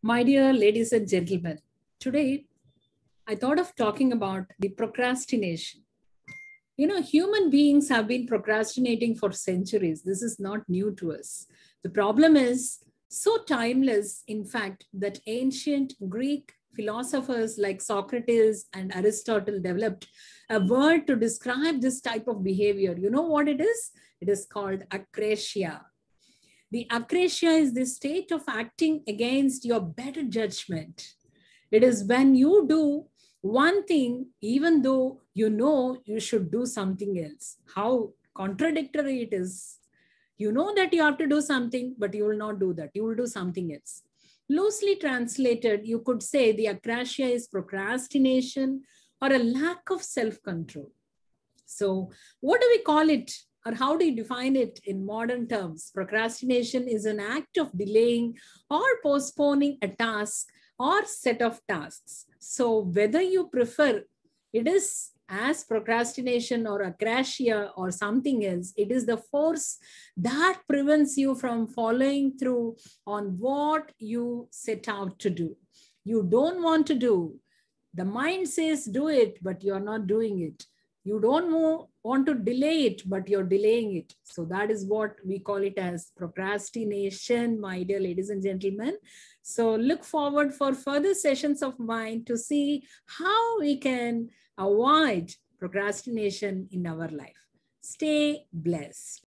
My dear ladies and gentlemen, today I thought of talking about the procrastination. You know, human beings have been procrastinating for centuries. This is not new to us. The problem is so timeless, in fact, that ancient Greek philosophers like Socrates and Aristotle developed a word to describe this type of behavior. You know what it is? It is called akrasia. The akrasia is the state of acting against your better judgment. It is when you do one thing, even though you know you should do something else. How contradictory it is. You know that you have to do something, but you will not do that. You will do something else. Loosely translated, you could say the akrasia is procrastination or a lack of self control. So, what do we call it or how do you define it in modern terms? Procrastination is an act of delaying or postponing a task or set of tasks. So whether you prefer it is as procrastination or akrasia or something else, it is the force that prevents you from following through on what you set out to do. You don't want to do. The mind says do it, but you're not doing it you don't move, want to delay it, but you're delaying it. So that is what we call it as procrastination, my dear ladies and gentlemen. So look forward for further sessions of mine to see how we can avoid procrastination in our life. Stay blessed.